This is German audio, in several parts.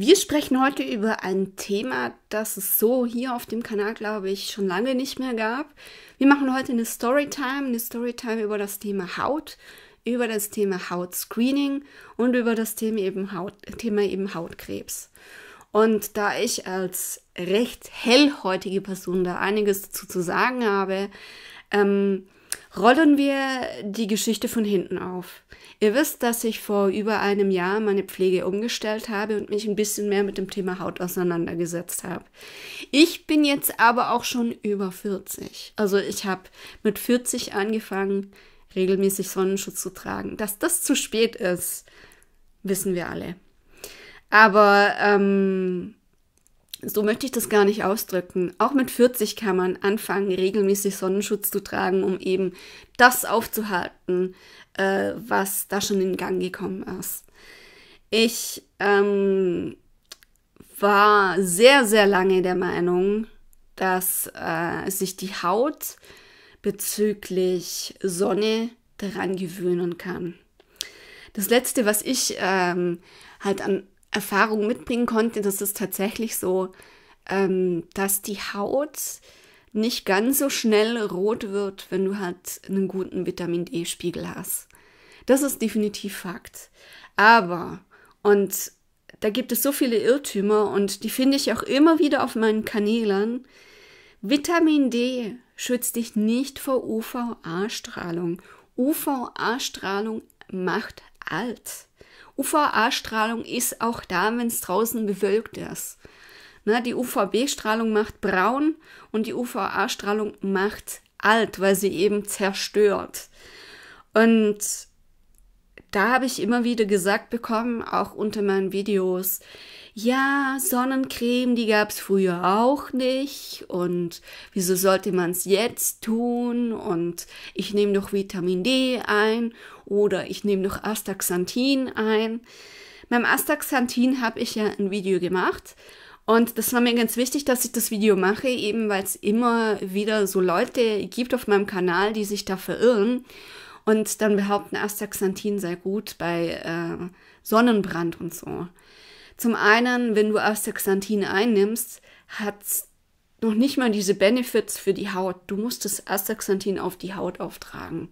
Wir sprechen heute über ein Thema, das es so hier auf dem Kanal, glaube ich, schon lange nicht mehr gab. Wir machen heute eine Storytime, eine Storytime über das Thema Haut, über das Thema Hautscreening und über das Thema eben, Haut, Thema eben Hautkrebs. Und da ich als recht hellhäutige Person da einiges dazu zu sagen habe, ähm, rollen wir die Geschichte von hinten auf. Ihr wisst, dass ich vor über einem Jahr meine Pflege umgestellt habe und mich ein bisschen mehr mit dem Thema Haut auseinandergesetzt habe. Ich bin jetzt aber auch schon über 40. Also ich habe mit 40 angefangen, regelmäßig Sonnenschutz zu tragen. Dass das zu spät ist, wissen wir alle. Aber ähm, so möchte ich das gar nicht ausdrücken. Auch mit 40 kann man anfangen, regelmäßig Sonnenschutz zu tragen, um eben das aufzuhalten, äh, was da schon in Gang gekommen ist. Ich ähm, war sehr, sehr lange der Meinung, dass äh, sich die Haut bezüglich Sonne daran gewöhnen kann. Das letzte, was ich ähm, halt an Erfahrung mitbringen konnte, das ist tatsächlich so, ähm, dass die Haut nicht ganz so schnell rot wird, wenn du halt einen guten Vitamin D-Spiegel hast. Das ist definitiv Fakt. Aber, und da gibt es so viele Irrtümer und die finde ich auch immer wieder auf meinen Kanälen, Vitamin D schützt dich nicht vor UVA-Strahlung. UVA-Strahlung macht alt. UVA-Strahlung ist auch da, wenn es draußen bewölkt ist. Na, ne, die UVB-Strahlung macht braun und die UVA-Strahlung macht alt, weil sie eben zerstört. Und da habe ich immer wieder gesagt bekommen, auch unter meinen Videos, ja, Sonnencreme, die gab es früher auch nicht und wieso sollte man es jetzt tun und ich nehme doch Vitamin D ein oder ich nehme doch Astaxanthin ein. Beim Astaxanthin habe ich ja ein Video gemacht und das war mir ganz wichtig, dass ich das Video mache, eben weil es immer wieder so Leute gibt auf meinem Kanal, die sich da verirren und dann behaupten, Astaxanthin sei gut bei äh, Sonnenbrand und so. Zum einen, wenn du Astaxanthin einnimmst, hat es noch nicht mal diese Benefits für die Haut. Du musst das Astaxanthin auf die Haut auftragen.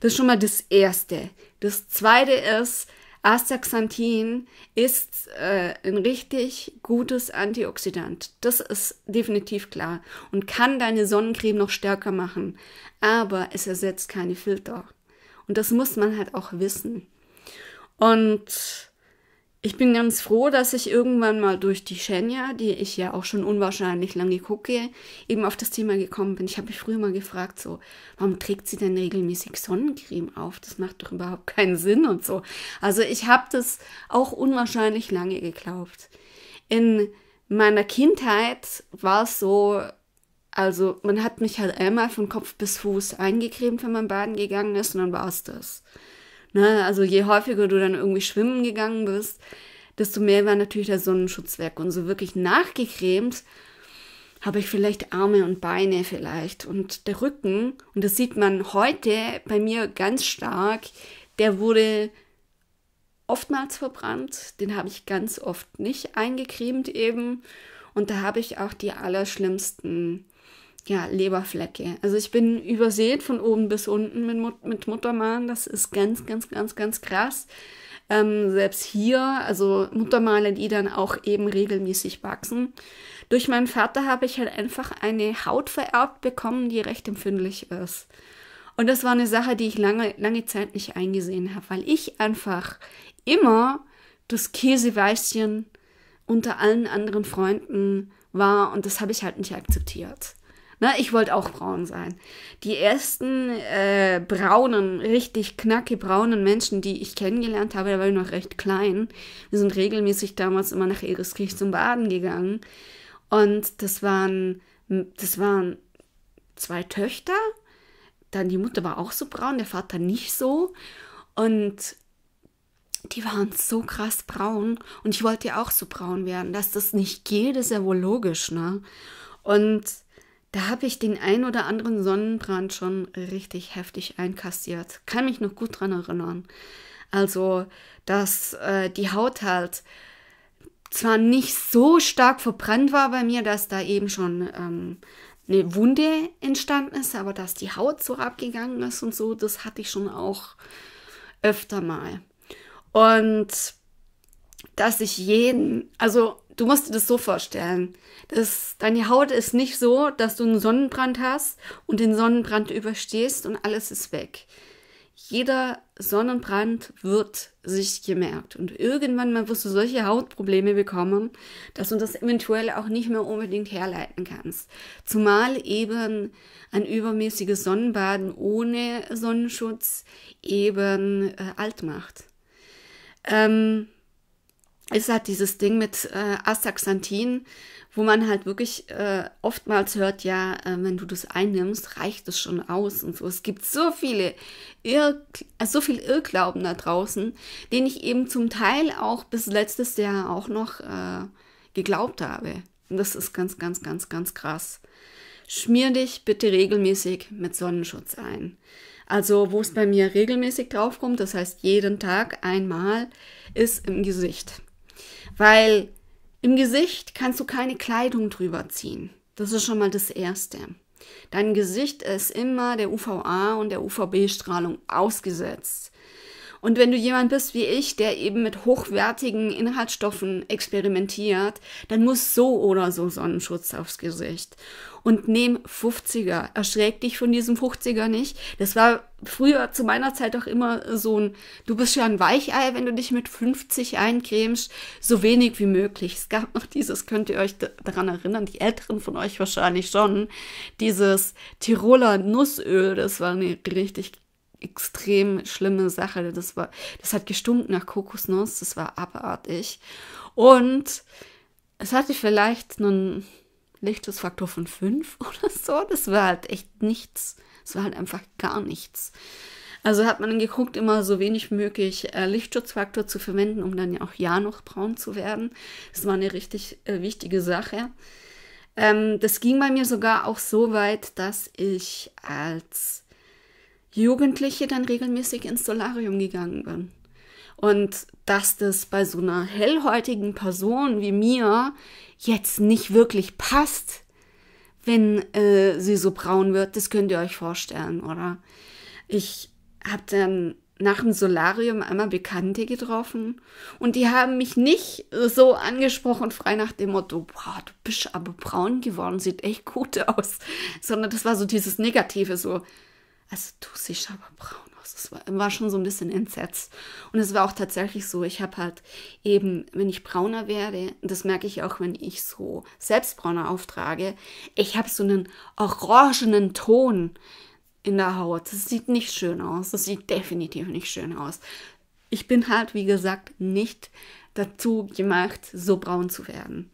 Das ist schon mal das Erste. Das Zweite ist, Astaxanthin ist äh, ein richtig gutes Antioxidant. Das ist definitiv klar und kann deine Sonnencreme noch stärker machen. Aber es ersetzt keine Filter. Und das muss man halt auch wissen. Und ich bin ganz froh, dass ich irgendwann mal durch die Shenya, die ich ja auch schon unwahrscheinlich lange gucke, eben auf das Thema gekommen bin. Ich habe mich früher mal gefragt, so, warum trägt sie denn regelmäßig Sonnencreme auf? Das macht doch überhaupt keinen Sinn und so. Also ich habe das auch unwahrscheinlich lange geglaubt. In meiner Kindheit war es so, also man hat mich halt einmal von Kopf bis Fuß eingecremt, wenn man baden gegangen ist und dann war es das. Ne? Also je häufiger du dann irgendwie schwimmen gegangen bist, desto mehr war natürlich der Sonnenschutz weg. Und so wirklich nachgecremt habe ich vielleicht Arme und Beine vielleicht und der Rücken. Und das sieht man heute bei mir ganz stark. Der wurde oftmals verbrannt. Den habe ich ganz oft nicht eingecremt eben. Und da habe ich auch die allerschlimmsten ja, Leberflecke. Also ich bin übersät von oben bis unten mit, Mut mit Muttermalen. Das ist ganz, ganz, ganz, ganz krass. Ähm, selbst hier, also Muttermale, die dann auch eben regelmäßig wachsen. Durch meinen Vater habe ich halt einfach eine Haut vererbt bekommen, die recht empfindlich ist. Und das war eine Sache, die ich lange, lange Zeit nicht eingesehen habe, weil ich einfach immer das Käseweißchen unter allen anderen Freunden war und das habe ich halt nicht akzeptiert. Na, ne, ich wollte auch braun sein. Die ersten äh, braunen, richtig knackige braunen Menschen, die ich kennengelernt habe, da war ich noch recht klein. Wir sind regelmäßig damals immer nach Ereskirch zum Baden gegangen. Und das waren, das waren zwei Töchter. Dann die Mutter war auch so braun, der Vater nicht so. Und die waren so krass braun und ich wollte ja auch so braun werden. Dass das nicht geht, ist ja wohl logisch, ne? Und da habe ich den ein oder anderen Sonnenbrand schon richtig heftig einkassiert. Kann mich noch gut dran erinnern. Also, dass äh, die Haut halt zwar nicht so stark verbrannt war bei mir, dass da eben schon ähm, eine Wunde entstanden ist, aber dass die Haut so abgegangen ist und so, das hatte ich schon auch öfter mal. Und dass ich jeden, also Du musst dir das so vorstellen. Dass deine Haut ist nicht so, dass du einen Sonnenbrand hast und den Sonnenbrand überstehst und alles ist weg. Jeder Sonnenbrand wird sich gemerkt. Und irgendwann mal wirst du solche Hautprobleme bekommen, dass du das eventuell auch nicht mehr unbedingt herleiten kannst. Zumal eben ein übermäßiges Sonnenbaden ohne Sonnenschutz eben äh, alt macht. Ähm, ist halt dieses Ding mit äh, Astaxanthin, wo man halt wirklich äh, oftmals hört, ja, äh, wenn du das einnimmst, reicht es schon aus und so. Es gibt so viele Irr so viel Irrglauben da draußen, den ich eben zum Teil auch bis letztes Jahr auch noch äh, geglaubt habe. Und das ist ganz, ganz, ganz, ganz krass. Schmier dich bitte regelmäßig mit Sonnenschutz ein. Also, wo es bei mir regelmäßig draufkommt, das heißt jeden Tag einmal, ist im Gesicht. Weil im Gesicht kannst du keine Kleidung drüber ziehen. Das ist schon mal das Erste. Dein Gesicht ist immer der UVA und der UVB-Strahlung ausgesetzt. Und wenn du jemand bist wie ich, der eben mit hochwertigen Inhaltsstoffen experimentiert, dann muss so oder so Sonnenschutz aufs Gesicht und nehm 50er. Erschräg dich von diesem 50er nicht. Das war früher zu meiner Zeit auch immer so ein, du bist ja ein Weichei, wenn du dich mit 50 eincremst, so wenig wie möglich. Es gab noch dieses, könnt ihr euch daran erinnern, die Älteren von euch wahrscheinlich schon, dieses Tiroler Nussöl, das war eine richtig extrem schlimme Sache. Das war, das hat gestunken nach Kokosnuss, das war abartig. Und es hatte vielleicht einen Lichtschutzfaktor von 5 oder so. Das war halt echt nichts. Das war halt einfach gar nichts. Also hat man dann geguckt, immer so wenig wie möglich äh, Lichtschutzfaktor zu verwenden, um dann ja auch ja noch braun zu werden. Das war eine richtig äh, wichtige Sache. Ähm, das ging bei mir sogar auch so weit, dass ich als Jugendliche dann regelmäßig ins Solarium gegangen bin. Und dass das bei so einer hellhäutigen Person wie mir jetzt nicht wirklich passt, wenn äh, sie so braun wird, das könnt ihr euch vorstellen, oder? Ich habe dann nach dem Solarium einmal Bekannte getroffen und die haben mich nicht so angesprochen, frei nach dem Motto, boah, du bist aber braun geworden, sieht echt gut aus, sondern das war so dieses Negative, so, also du siehst aber braun aus. Es war, war schon so ein bisschen entsetzt. Und es war auch tatsächlich so, ich habe halt eben, wenn ich brauner werde, das merke ich auch, wenn ich so selbst brauner auftrage, ich habe so einen orangenen Ton in der Haut. Das sieht nicht schön aus. Das sieht definitiv nicht schön aus. Ich bin halt, wie gesagt, nicht dazu gemacht, so braun zu werden.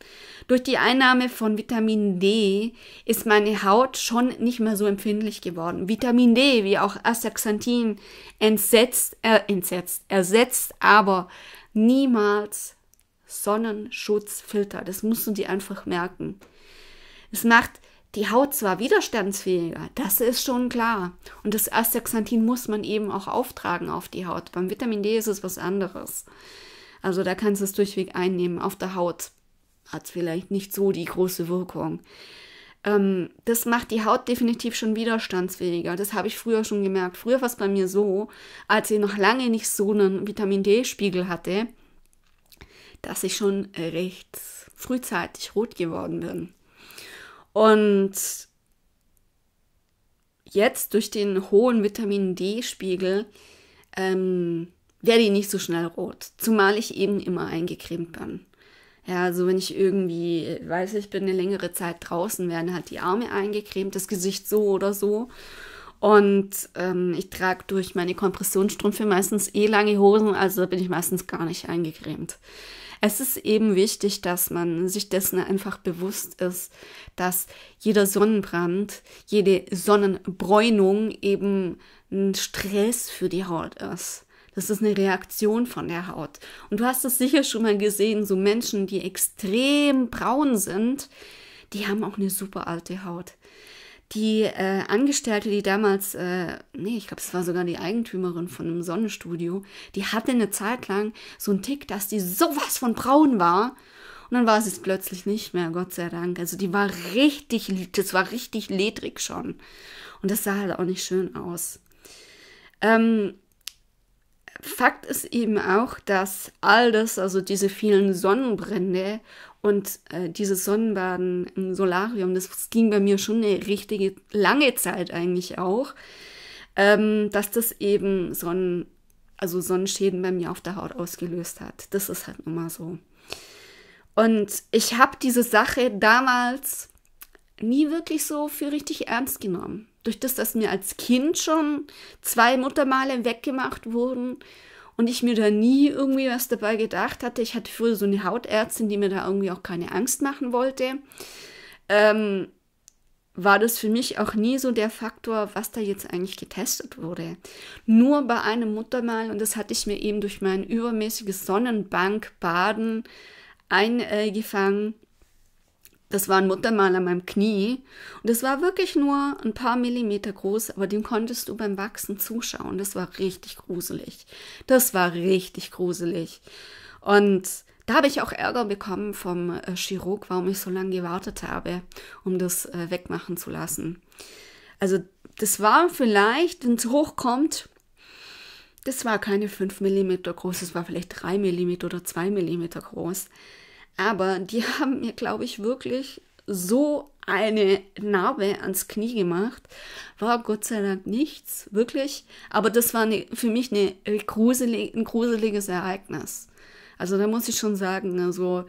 Durch die Einnahme von Vitamin D ist meine Haut schon nicht mehr so empfindlich geworden. Vitamin D, wie auch Astaxanthin, entsetzt, äh, entsetzt, ersetzt aber niemals Sonnenschutzfilter. Das musst du dir einfach merken. Es macht die Haut zwar widerstandsfähiger, das ist schon klar. Und das Astaxanthin muss man eben auch auftragen auf die Haut. Beim Vitamin D ist es was anderes. Also da kannst du es durchweg einnehmen. Auf der Haut hat es vielleicht nicht so die große Wirkung. Ähm, das macht die Haut definitiv schon widerstandsfähiger. Das habe ich früher schon gemerkt. Früher war es bei mir so, als ich noch lange nicht so einen Vitamin D-Spiegel hatte, dass ich schon recht frühzeitig rot geworden bin. Und jetzt durch den hohen Vitamin D-Spiegel ähm, werde ich nicht so schnell rot, zumal ich eben immer eingecremt bin. Ja, also wenn ich irgendwie, weiß ich bin eine längere Zeit draußen, werden halt die Arme eingecremt, das Gesicht so oder so. Und ähm, ich trage durch meine Kompressionsstrümpfe meistens eh lange Hosen, also da bin ich meistens gar nicht eingecremt es ist eben wichtig, dass man sich dessen einfach bewusst ist, dass jeder Sonnenbrand, jede Sonnenbräunung eben ein Stress für die Haut ist. Das ist eine Reaktion von der Haut. Und du hast es sicher schon mal gesehen, so Menschen, die extrem braun sind, die haben auch eine super alte Haut die äh, Angestellte, die damals, äh, nee, ich glaube, es war sogar die Eigentümerin von einem Sonnenstudio, die hatte eine Zeit lang so einen Tick, dass die sowas von braun war. Und dann war sie es plötzlich nicht mehr, Gott sei Dank. Also die war richtig, das war richtig ledrig schon. Und das sah halt auch nicht schön aus. Ähm, Fakt ist eben auch, dass all das, also diese vielen Sonnenbrände und äh, dieses Sonnenbaden im Solarium, das ging bei mir schon eine richtige lange Zeit eigentlich auch, ähm, dass das eben Sonnen, also Sonnenschäden bei mir auf der Haut ausgelöst hat. Das ist halt nun mal so. Und ich habe diese Sache damals nie wirklich so für richtig ernst genommen. Durch das, dass mir als Kind schon zwei Muttermale weggemacht wurden und ich mir da nie irgendwie was dabei gedacht hatte. Ich hatte früher so eine Hautärztin, die mir da irgendwie auch keine Angst machen wollte. Ähm, war das für mich auch nie so der Faktor, was da jetzt eigentlich getestet wurde. Nur bei einem Muttermal, und das hatte ich mir eben durch mein übermäßiges Sonnenbankbaden eingefangen, das war ein Muttermal an meinem Knie. Und es war wirklich nur ein paar Millimeter groß, aber dem konntest du beim Wachsen zuschauen. Das war richtig gruselig. Das war richtig gruselig. Und da habe ich auch Ärger bekommen vom äh, Chirurg, warum ich so lange gewartet habe, um das äh, wegmachen zu lassen. Also das war vielleicht, wenn es hochkommt, das war keine 5 mm groß, das war vielleicht 3 mm oder 2 mm groß. Aber die haben mir, glaube ich, wirklich so eine Narbe ans Knie gemacht. War Gott sei Dank nichts, wirklich. Aber das war eine, für mich eine äh, gruselig, ein gruseliges Ereignis. Also da muss ich schon sagen, also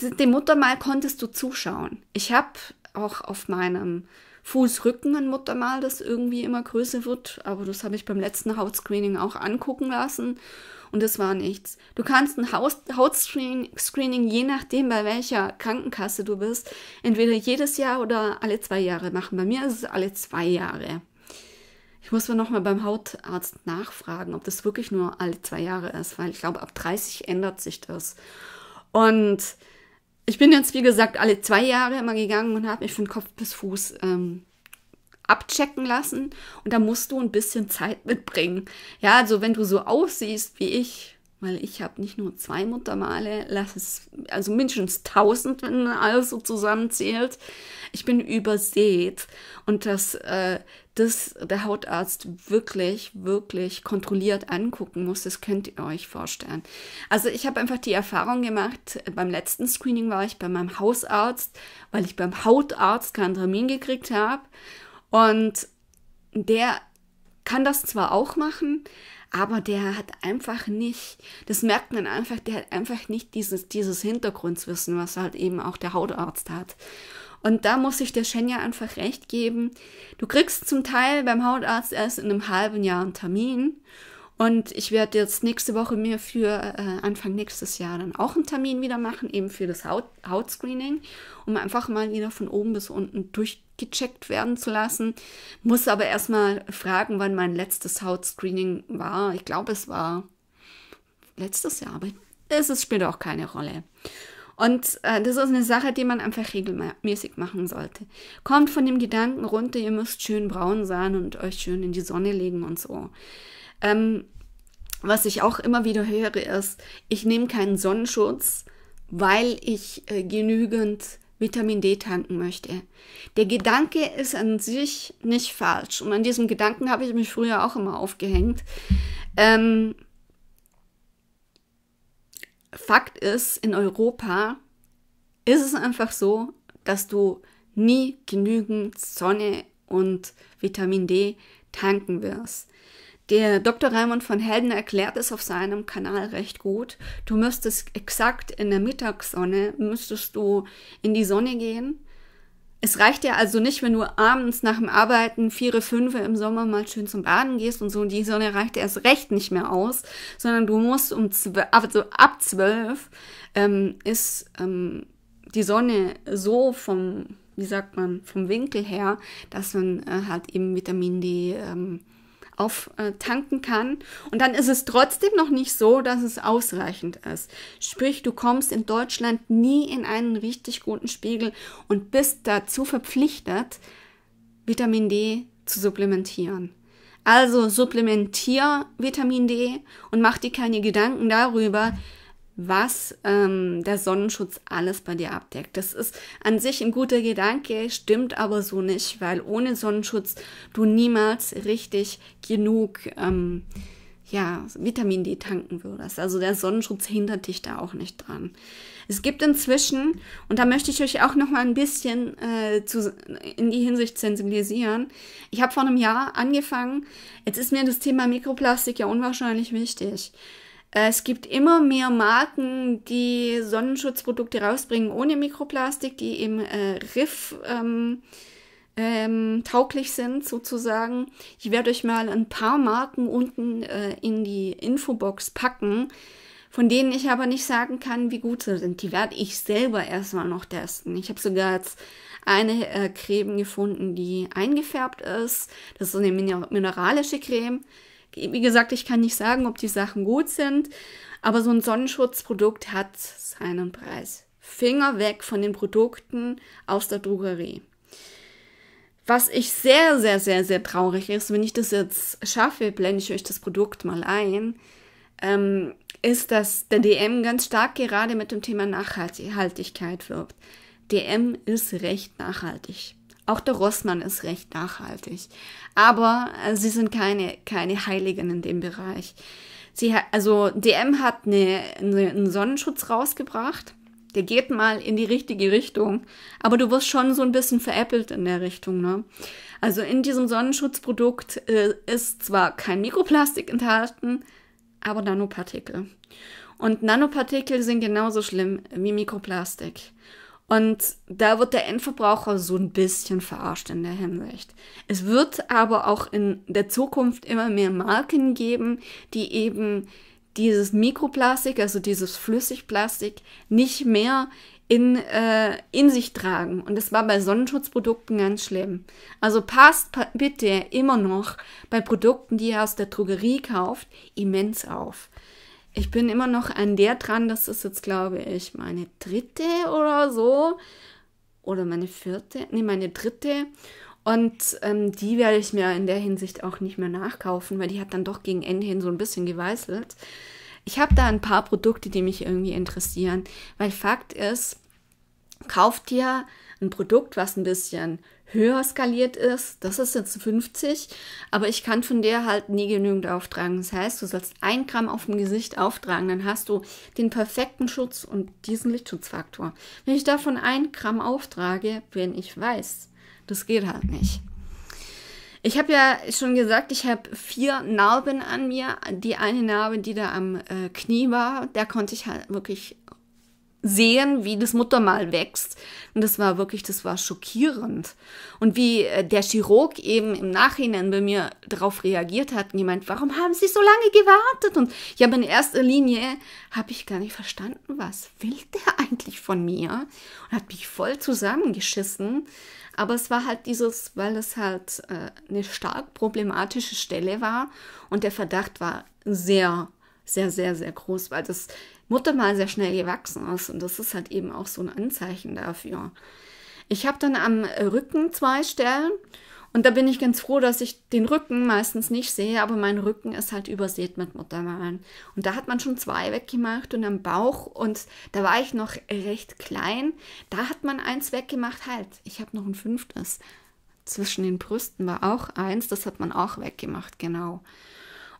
dem Muttermal konntest du zuschauen. Ich habe auch auf meinem Fußrücken ein Muttermal, das irgendwie immer größer wird. Aber das habe ich beim letzten Hautscreening auch angucken lassen und das war nichts. Du kannst ein Hautscreening, je nachdem bei welcher Krankenkasse du bist, entweder jedes Jahr oder alle zwei Jahre machen. Bei mir ist es alle zwei Jahre. Ich muss mir nochmal beim Hautarzt nachfragen, ob das wirklich nur alle zwei Jahre ist, weil ich glaube, ab 30 ändert sich das. Und ich bin jetzt, wie gesagt, alle zwei Jahre immer gegangen und habe mich von Kopf bis Fuß ähm, abchecken lassen. Und da musst du ein bisschen Zeit mitbringen. Ja, also wenn du so aussiehst wie ich, weil ich habe nicht nur zwei Muttermale, lass es, also mindestens tausend, wenn alles so zusammenzählt. Ich bin übersät. Und das äh, das der Hautarzt wirklich, wirklich kontrolliert angucken muss. Das könnt ihr euch vorstellen. Also ich habe einfach die Erfahrung gemacht, beim letzten Screening war ich bei meinem Hausarzt, weil ich beim Hautarzt keinen Termin gekriegt habe. Und der kann das zwar auch machen, aber der hat einfach nicht, das merkt man einfach, der hat einfach nicht dieses, dieses Hintergrundwissen, was halt eben auch der Hautarzt hat. Und da muss ich der Schenja einfach recht geben. Du kriegst zum Teil beim Hautarzt erst in einem halben Jahr einen Termin. Und ich werde jetzt nächste Woche mir für äh, Anfang nächstes Jahr dann auch einen Termin wieder machen, eben für das Haut Hautscreening, um einfach mal wieder von oben bis unten durchgecheckt werden zu lassen. Muss aber erstmal fragen, wann mein letztes Hautscreening war. Ich glaube, es war letztes Jahr, aber es spielt auch keine Rolle. Und äh, das ist eine Sache, die man einfach regelmäßig machen sollte. Kommt von dem Gedanken runter, ihr müsst schön braun sein und euch schön in die Sonne legen und so. Ähm, was ich auch immer wieder höre, ist, ich nehme keinen Sonnenschutz, weil ich äh, genügend Vitamin D tanken möchte. Der Gedanke ist an sich nicht falsch. Und an diesem Gedanken habe ich mich früher auch immer aufgehängt. Ähm, Fakt ist, in Europa ist es einfach so, dass du nie genügend Sonne und Vitamin D tanken wirst. Der Dr. Raimund von Helden erklärt es auf seinem Kanal recht gut. Du müsstest exakt in der Mittagssonne, müsstest du in die Sonne gehen es reicht ja also nicht, wenn du abends nach dem Arbeiten vier, fünf im Sommer mal schön zum Baden gehst und so, und die Sonne reicht erst recht nicht mehr aus, sondern du musst um zwölf, also ab zwölf ähm, ist ähm, die Sonne so vom, wie sagt man, vom Winkel her, dass man äh, halt eben Vitamin D ähm, auftanken äh, kann. Und dann ist es trotzdem noch nicht so, dass es ausreichend ist. Sprich, du kommst in Deutschland nie in einen richtig guten Spiegel und bist dazu verpflichtet, Vitamin D zu supplementieren. Also supplementier Vitamin D und mach dir keine Gedanken darüber, was ähm, der Sonnenschutz alles bei dir abdeckt. Das ist an sich ein guter Gedanke, stimmt aber so nicht, weil ohne Sonnenschutz du niemals richtig genug ähm, ja, Vitamin D tanken würdest. Also der Sonnenschutz hindert dich da auch nicht dran. Es gibt inzwischen, und da möchte ich euch auch noch mal ein bisschen äh, zu, in die Hinsicht sensibilisieren. Ich habe vor einem Jahr angefangen, jetzt ist mir das Thema Mikroplastik ja unwahrscheinlich wichtig. Äh, es gibt immer mehr Marken, die Sonnenschutzprodukte rausbringen ohne Mikroplastik, die im äh, Riff ähm, ähm, tauglich sind sozusagen. Ich werde euch mal ein paar Marken unten äh, in die Infobox packen, von denen ich aber nicht sagen kann, wie gut sie sind. Die werde ich selber erstmal noch testen. Ich habe sogar jetzt eine äh, Creme gefunden, die eingefärbt ist. Das ist eine mineralische Creme wie gesagt, ich kann nicht sagen, ob die Sachen gut sind, aber so ein Sonnenschutzprodukt hat seinen Preis. Finger weg von den Produkten aus der Drogerie. Was ich sehr, sehr, sehr, sehr traurig ist, wenn ich das jetzt schaffe, blende ich euch das Produkt mal ein, ähm, ist, dass der DM ganz stark gerade mit dem Thema Nachhaltigkeit wirbt. DM ist recht nachhaltig. Auch der Rossmann ist recht nachhaltig. Aber äh, sie sind keine, keine Heiligen in dem Bereich. Sie also DM hat eine, eine, einen Sonnenschutz rausgebracht. Der geht mal in die richtige Richtung. Aber du wirst schon so ein bisschen veräppelt in der Richtung, ne? Also in diesem Sonnenschutzprodukt äh, ist zwar kein Mikroplastik enthalten, aber Nanopartikel. Und Nanopartikel sind genauso schlimm wie Mikroplastik. Und da wird der Endverbraucher so ein bisschen verarscht in der Hinsicht. Es wird aber auch in der Zukunft immer mehr Marken geben, die eben dieses Mikroplastik, also dieses Flüssigplastik, nicht mehr in, äh, in sich tragen. Und das war bei Sonnenschutzprodukten ganz schlimm. Also passt bitte immer noch bei Produkten, die ihr aus der Drogerie kauft, immens auf ich bin immer noch an der dran, das ist jetzt, glaube ich, meine dritte oder so. Oder meine vierte, nee, meine dritte. Und ähm, die werde ich mir in der Hinsicht auch nicht mehr nachkaufen, weil die hat dann doch gegen Ende hin so ein bisschen geweißelt. Ich habe da ein paar Produkte, die mich irgendwie interessieren, weil Fakt ist, kauft dir ein Produkt, was ein bisschen höher skaliert ist. Das ist jetzt 50, aber ich kann von der halt nie genügend auftragen. Das heißt, du sollst ein Gramm auf dem Gesicht auftragen, dann hast du den perfekten Schutz und diesen Lichtschutzfaktor. Wenn ich davon ein Gramm auftrage, bin ich weiß. Das geht halt nicht. Ich habe ja schon gesagt, ich habe vier Narben an mir. Die eine Narbe, die da am äh, Knie war, da konnte ich halt wirklich sehen, wie das Muttermal wächst. Und das war wirklich, das war schockierend. Und wie äh, der Chirurg eben im Nachhinein bei mir darauf reagiert hat jemand, warum haben Sie so lange gewartet? Und ich habe in erster Linie habe ich gar nicht verstanden, was will der eigentlich von mir? Und hat mich voll zusammengeschissen. Aber es war halt dieses, weil es halt äh, eine stark problematische Stelle war und der Verdacht war sehr sehr, sehr, sehr groß, weil das Mutter mal sehr schnell gewachsen ist. Und das ist halt eben auch so ein Anzeichen dafür. Ich habe dann am Rücken zwei Stellen. Und da bin ich ganz froh, dass ich den Rücken meistens nicht sehe, aber mein Rücken ist halt übersät mit Muttermalen. Und da hat man schon zwei weggemacht und am Bauch und da war ich noch recht klein. Da hat man eins weggemacht, halt. Ich habe noch ein fünftes. Zwischen den Brüsten war auch eins, das hat man auch weggemacht, genau.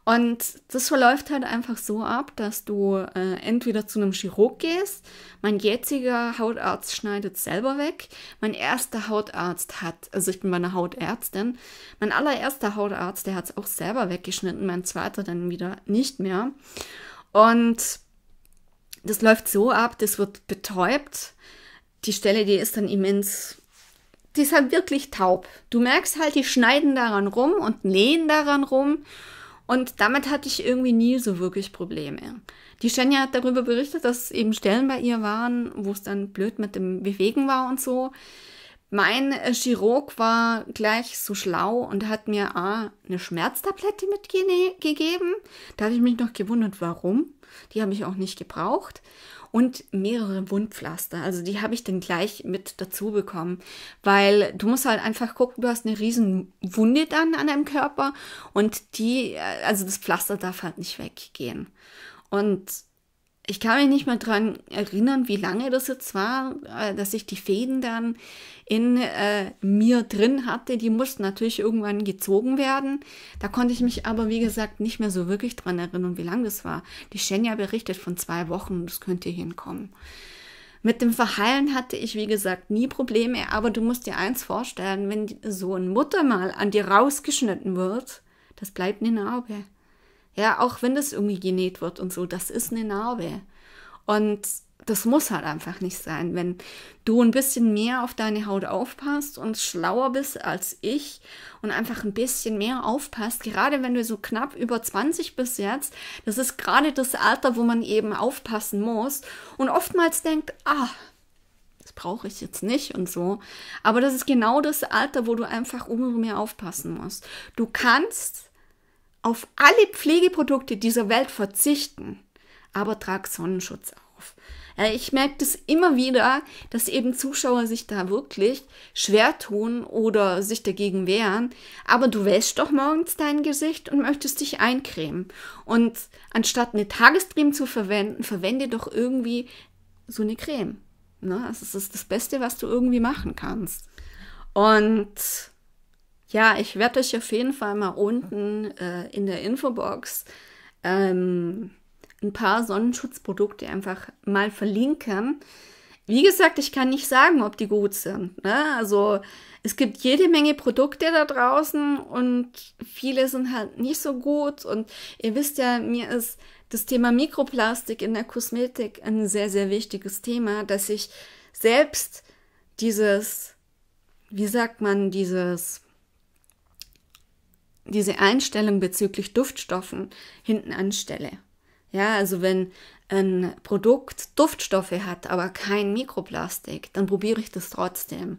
Und das verläuft halt einfach so ab, dass du äh, entweder zu einem Chirurg gehst, mein jetziger Hautarzt schneidet selber weg, mein erster Hautarzt hat, also ich bin meine Hautärztin, mein allererster Hautarzt, der hat es auch selber weggeschnitten, mein zweiter dann wieder nicht mehr. Und das läuft so ab, das wird betäubt, die Stelle, die ist dann immens die ist halt wirklich taub. Du merkst halt, die schneiden daran rum und nähen daran rum und damit hatte ich irgendwie nie so wirklich Probleme. Die Shenja hat darüber berichtet, dass eben Stellen bei ihr waren, wo es dann blöd mit dem Bewegen war und so. Mein äh, Chirurg war gleich so schlau und hat mir A, ah, eine Schmerztablette mitgegeben. Da habe ich mich noch gewundert, warum. Die habe ich auch nicht gebraucht und mehrere Wundpflaster. Also die habe ich dann gleich mit dazu bekommen, weil du musst halt einfach gucken, du hast eine riesen Wunde dann an deinem Körper und die, äh, also das Pflaster darf halt nicht weggehen. Und ich kann mich nicht mehr daran erinnern, wie lange das jetzt war, äh, dass ich die Fäden dann in äh, mir drin hatte. Die mussten natürlich irgendwann gezogen werden. Da konnte ich mich aber, wie gesagt, nicht mehr so wirklich daran erinnern, wie lange das war. Die Shenja berichtet von zwei Wochen, das könnte hinkommen. Mit dem Verheilen hatte ich, wie gesagt, nie Probleme, aber du musst dir eins vorstellen, wenn so ein mal an dir rausgeschnitten wird, das bleibt eine Narbe. Ja, auch wenn das irgendwie genäht wird und so, das ist eine Narbe. Und das muss halt einfach nicht sein. Wenn du ein bisschen mehr auf deine Haut aufpasst und schlauer bist als ich und einfach ein bisschen mehr aufpasst, gerade wenn du so knapp über 20 bist jetzt, das ist gerade das Alter, wo man eben aufpassen muss und oftmals denkt, ah, das brauche ich jetzt nicht und so. Aber das ist genau das Alter, wo du einfach umso mehr aufpassen musst. Du kannst auf alle Pflegeprodukte dieser Welt verzichten, aber trag Sonnenschutz auf. Ich merke das immer wieder, dass eben Zuschauer sich da wirklich schwer tun oder sich dagegen wehren. Aber du wäschst doch morgens dein Gesicht und möchtest dich eincremen. Und anstatt eine Tagescreme zu verwenden, verwende doch irgendwie so eine Creme. Ne? Das also ist das Beste, was du irgendwie machen kannst. Und ja, ich werde euch auf jeden Fall mal unten äh, in der Infobox ähm, ein paar Sonnenschutzprodukte einfach mal verlinken. Wie gesagt, ich kann nicht sagen, ob die gut sind. Ne? Also es gibt jede Menge Produkte da draußen und viele sind halt nicht so gut. Und ihr wisst ja, mir ist das Thema Mikroplastik in der Kosmetik ein sehr, sehr wichtiges Thema, dass ich selbst dieses, wie sagt man, dieses diese Einstellung bezüglich Duftstoffen hinten anstelle. Ja, also wenn ein Produkt Duftstoffe hat, aber kein Mikroplastik, dann probiere ich das trotzdem,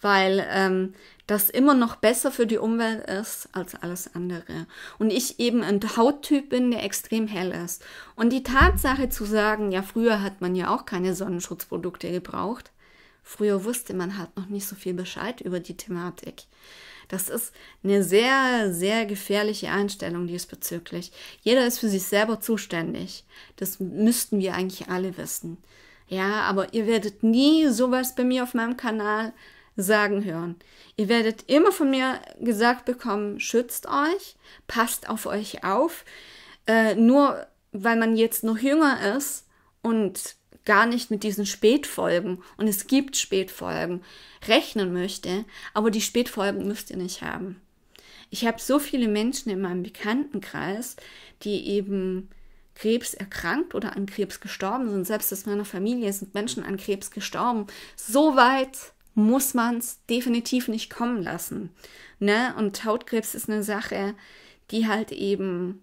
weil ähm, das immer noch besser für die Umwelt ist als alles andere. Und ich eben ein Hauttyp bin, der extrem hell ist. Und die Tatsache zu sagen, ja, früher hat man ja auch keine Sonnenschutzprodukte gebraucht, früher wusste man halt noch nicht so viel Bescheid über die Thematik. Das ist eine sehr, sehr gefährliche Einstellung diesbezüglich. Jeder ist für sich selber zuständig. Das müssten wir eigentlich alle wissen. Ja, aber ihr werdet nie sowas bei mir auf meinem Kanal sagen hören. Ihr werdet immer von mir gesagt bekommen, schützt euch, passt auf euch auf. Äh, nur weil man jetzt noch jünger ist und gar nicht mit diesen Spätfolgen, und es gibt Spätfolgen, rechnen möchte, aber die Spätfolgen müsst ihr nicht haben. Ich habe so viele Menschen in meinem Bekanntenkreis, die eben Krebs erkrankt oder an Krebs gestorben sind. Selbst aus meiner Familie sind Menschen an Krebs gestorben. So weit muss man es definitiv nicht kommen lassen. Ne? Und Hautkrebs ist eine Sache, die halt eben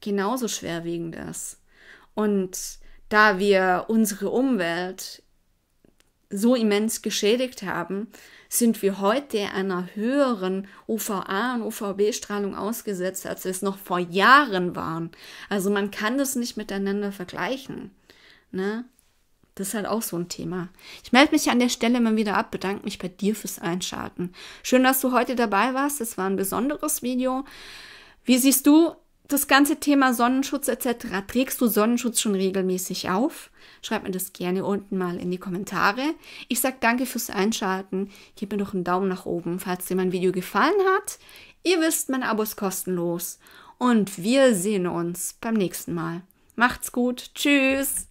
genauso schwerwiegend ist. Und da wir unsere Umwelt so immens geschädigt haben, sind wir heute einer höheren UVA und UVB-Strahlung ausgesetzt, als wir es noch vor Jahren waren. Also man kann das nicht miteinander vergleichen. Ne? Das ist halt auch so ein Thema. Ich melde mich an der Stelle mal wieder ab, bedanke mich bei dir fürs Einschalten. Schön, dass du heute dabei warst. Es war ein besonderes Video. Wie siehst du das ganze Thema Sonnenschutz etc. Trägst du Sonnenschutz schon regelmäßig auf? Schreib mir das gerne unten mal in die Kommentare. Ich sag danke fürs Einschalten. Gib mir doch einen Daumen nach oben, falls dir mein Video gefallen hat. Ihr wisst, mein Abo ist kostenlos. Und wir sehen uns beim nächsten Mal. Macht's gut. Tschüss.